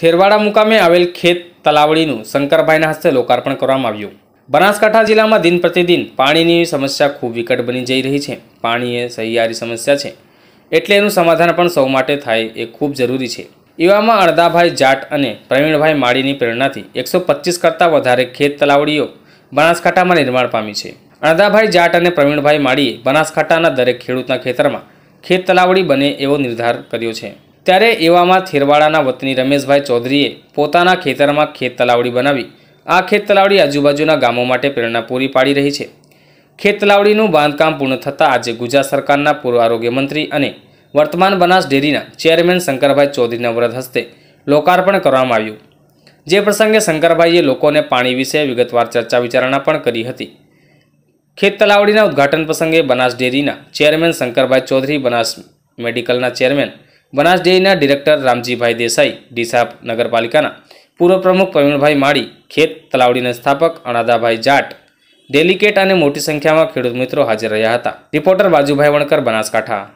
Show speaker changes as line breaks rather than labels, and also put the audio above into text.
થેરવાડા મુકામે આવેલ ખેત તલાવડીનું શંકરભાઈના હસ્તે લોકાર્પણ કરવામાં આવ્યું બનાસકાંઠા જિલ્લામાં દિન પ્રતિદિન પાણીની સમસ્યા ખૂબ વિકટ બની જઈ રહી છે પાણી એ સહિયારી સમસ્યા છે એટલે એનું સમાધાન પણ સૌ માટે થાય એ ખૂબ જરૂરી છે એવામાં અડદાભાઈ જાટ અને પ્રવીણભાઈ માળીની પ્રેરણાથી એકસો પચીસ કરતાં વધારે ખેત તલાવડીઓ બનાસકાંઠામાં નિર્માણ પામી છે અણદાભાઈ જાટ અને પ્રવીણભાઈ માળીએ બનાસકાંઠાના દરેક ખેડૂતના ખેતરમાં ખેત તલાવડી બને એવો નિર્ધાર કર્યો છે ત્યારે એવામાં થેરવાડાના વતની રમેશભાઈ ચૌધરીએ પોતાના ખેતરમાં ખેત તલાવડી બનાવી આ ખેત તલાવડી આજુબાજુના ગામો માટે પ્રેરણા પૂરી પાડી રહી છે ખેત તલાવડીનું બાંધકામ પૂર્ણ થતાં આજે ગુજરાત સરકારના પૂર્વ આરોગ્ય મંત્રી અને વર્તમાન બનાસ ડેરીના ચેરમેન શંકરભાઈ ચૌધરીના વ્રત હસ્તે લોકાર્પણ કરવામાં આવ્યું જે પ્રસંગે શંકરભાઈએ લોકોને પાણી વિશે વિગતવાર ચર્ચા વિચારણા પણ કરી હતી ખેત તલાવડીના ઉદ્ઘાટન પ્રસંગે બનાસ ડેરીના ચેરમેન શંકરભાઈ ચૌધરી બનાસ મેડિકલના ચેરમેન બનાસ ડેરીના ડિરેક્ટર રામજીભાઈ દેસાઈ ડીસા નગરપાલિકાના પૂર્વ પ્રમુખ પ્રવીણભાઈ માળી ખેત તલાવડીના સ્થાપક અણાદાભાઈ જાટ ડેલિકેટ અને મોટી સંખ્યામાં ખેડૂત મિત્રો હાજર રહ્યા હતા રિપોર્ટર બાજુભાઈ વણકર બનાસકાંઠા